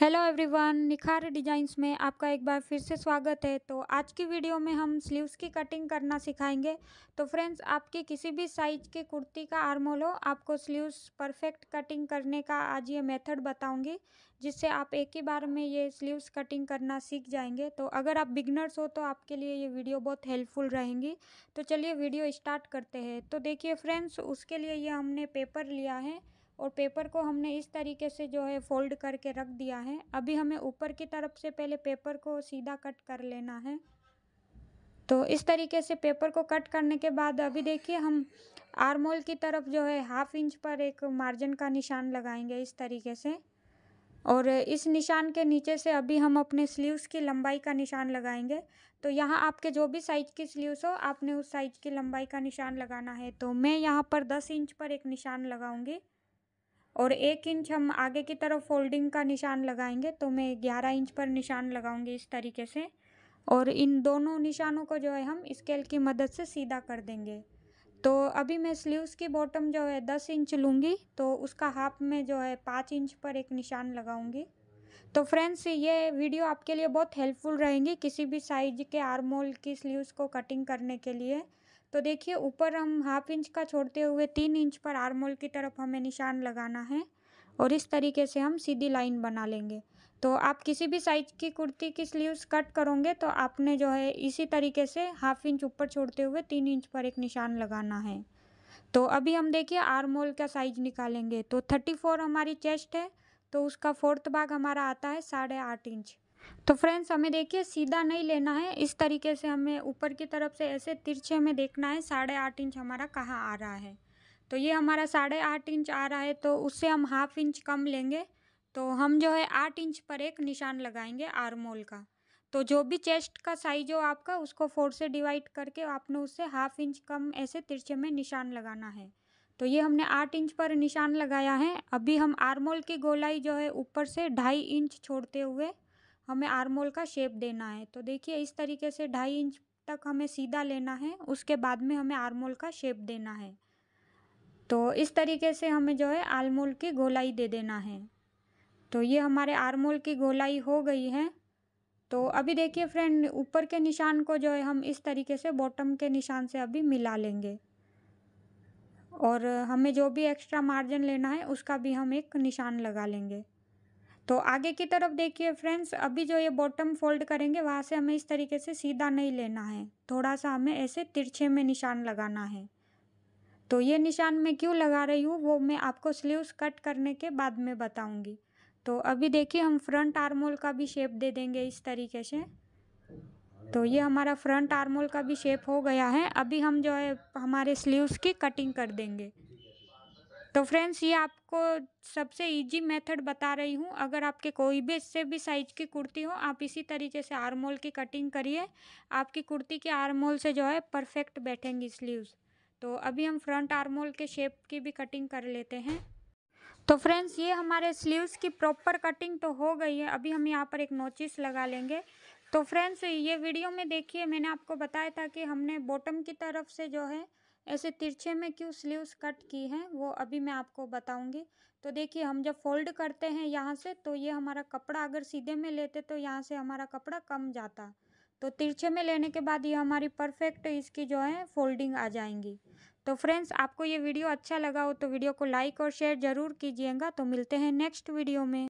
hello everyone निखार designs में आपका एक बार फिर से स्वागत है तो आज की वीडियो में हम स्लीव्स की कटिंग करना सिखाएंगे तो फ्रेंड्स आपकी किसी भी साइज की कुर्ती का आर्मोल हो आपको स्लीव्स परफेक्ट कटिंग करने का आज ये मेथड बताऊंगी जिससे आप एक ही बार में ये स्लीव्स कटिंग करना सीख जाएंगे तो अगर आप बिगनर्स हो तो आपके लिए ये वीडियो बहुत हेल्पफुल रहेंगी तो चलिए वीडियो स्टार्ट करते हैं तो देखिए फ्रेंड्स उसके लिए ये हमने पेपर लिया है और पेपर को हमने इस तरीके से जो है फोल्ड करके रख दिया है अभी हमें ऊपर की तरफ से पहले पेपर को सीधा कट कर लेना है तो इस तरीके से पेपर को कट करने के बाद अभी देखिए हम आरमोल की तरफ जो है हाफ इंच पर एक मार्जिन का निशान लगाएंगे इस तरीके से और इस निशान के नीचे से अभी हम अपने स्लीव्स की लंबाई का निशान लगाएंगे तो यहाँ आपके जो भी साइज की स्लीव्स हो आपने उस साइज की लंबाई का निशान लगाना है तो मैं यहाँ पर दस इंच पर एक निशान लगाऊंगी और एक इंच हम आगे की तरफ फोल्डिंग का निशान लगाएंगे तो मैं ग्यारह इंच पर निशान लगाऊंगी इस तरीके से और इन दोनों निशानों को जो है हम स्केल की मदद से सीधा कर देंगे तो अभी मैं स्लीव्स की बॉटम जो है दस इंच लूँगी तो उसका हाफ में जो है पाँच इंच पर एक निशान लगाऊँगी तो फ्रेंड्स ये वीडियो आपके लिए बहुत हेल्पफुल रहेंगी किसी भी साइज के आर्मोल की स्लीव्स को कटिंग करने के लिए तो देखिए ऊपर हम हाफ इंच का छोड़ते हुए तीन इंच पर आरमोल की तरफ हमें निशान लगाना है और इस तरीके से हम सीधी लाइन बना लेंगे तो आप किसी भी साइज की कुर्ती की स्लीव्स कट करोगे तो आपने जो है इसी तरीके से हाफ इंच ऊपर छोड़ते हुए तीन इंच पर एक निशान लगाना है तो अभी हम देखिए आरमोल का साइज निकालेंगे तो थर्टी फोर हमारी चेस्ट है तो उसका फोर्थ भाग हमारा आता है साढ़े आठ इंच तो फ्रेंड्स हमें देखिए सीधा नहीं लेना है इस तरीके से हमें ऊपर की तरफ से ऐसे तिरछे में देखना है साढ़े आठ इंच हमारा कहाँ आ रहा है तो ये हमारा साढ़े आठ इंच आ रहा है तो उससे हम हाफ इंच कम लेंगे तो हम जो है आठ इंच पर एक निशान लगाएंगे आरमोल का तो जो भी चेस्ट का साइज हो आपका उसको फोर से डिवाइड करके आपने उससे हाफ इंच कम ऐसे तिरछे में निशान लगाना है तो ये हमने आठ इंच पर निशान लगाया है अभी हम आरमोल की गोलाई जो है ऊपर से ढाई इंच छोड़ते हुए हमें आर्मोल का शेप देना है तो देखिए इस तरीके से ढाई इंच तक हमें सीधा लेना है उसके बाद में हमें आर्मोल का शेप देना है तो इस तरीके से हमें जो है आलमोल की गोलाई दे देना है तो ये हमारे आर्मोल की गोलाई हो गई है तो अभी देखिए फ्रेंड ऊपर के निशान को जो है हम इस तरीके से बॉटम के निशान से अभी मिला लेंगे और हमें जो भी एक्स्ट्रा मार्जिन लेना है उसका भी हम एक निशान लगा लेंगे तो आगे की तरफ देखिए फ्रेंड्स अभी जो ये बॉटम फोल्ड करेंगे वहाँ से हमें इस तरीके से सीधा नहीं लेना है थोड़ा सा हमें ऐसे तिरछे में निशान लगाना है तो ये निशान मैं क्यों लगा रही हूँ वो मैं आपको स्लीव्स कट करने के बाद में बताऊँगी तो अभी देखिए हम फ्रंट आर्मोल का भी शेप दे देंगे इस तरीके से तो ये हमारा फ्रंट आर्मोल का भी शेप हो गया है अभी हम जो है हमारे स्लीव्स की कटिंग कर देंगे तो फ्रेंड्स ये आपको सबसे इजी मेथड बता रही हूँ अगर आपके कोई भी इससे भी साइज की कुर्ती हो आप इसी तरीके से आरमोल की कटिंग करिए आपकी कुर्ती के आरमोल से जो है परफेक्ट बैठेंगी स्लीव्स तो अभी हम फ्रंट आरमोल के शेप की भी कटिंग कर लेते हैं तो फ्रेंड्स ये हमारे स्लीव्स की प्रॉपर कटिंग तो हो गई है अभी हम यहाँ पर एक नोचिस लगा लेंगे तो फ्रेंड्स ये वीडियो में देखिए मैंने आपको बताया था कि हमने बॉटम की तरफ से जो है ऐसे तिरछे में क्यों स्लीव्स कट की हैं वो अभी मैं आपको बताऊंगी तो देखिए हम जब फोल्ड करते हैं यहाँ से तो ये हमारा कपड़ा अगर सीधे में लेते तो यहाँ से हमारा कपड़ा कम जाता तो तिरछे में लेने के बाद ये हमारी परफेक्ट इसकी जो है फोल्डिंग आ जाएंगी तो फ्रेंड्स आपको ये वीडियो अच्छा लगा हो तो वीडियो को लाइक और शेयर ज़रूर कीजिएगा तो मिलते हैं नेक्स्ट वीडियो में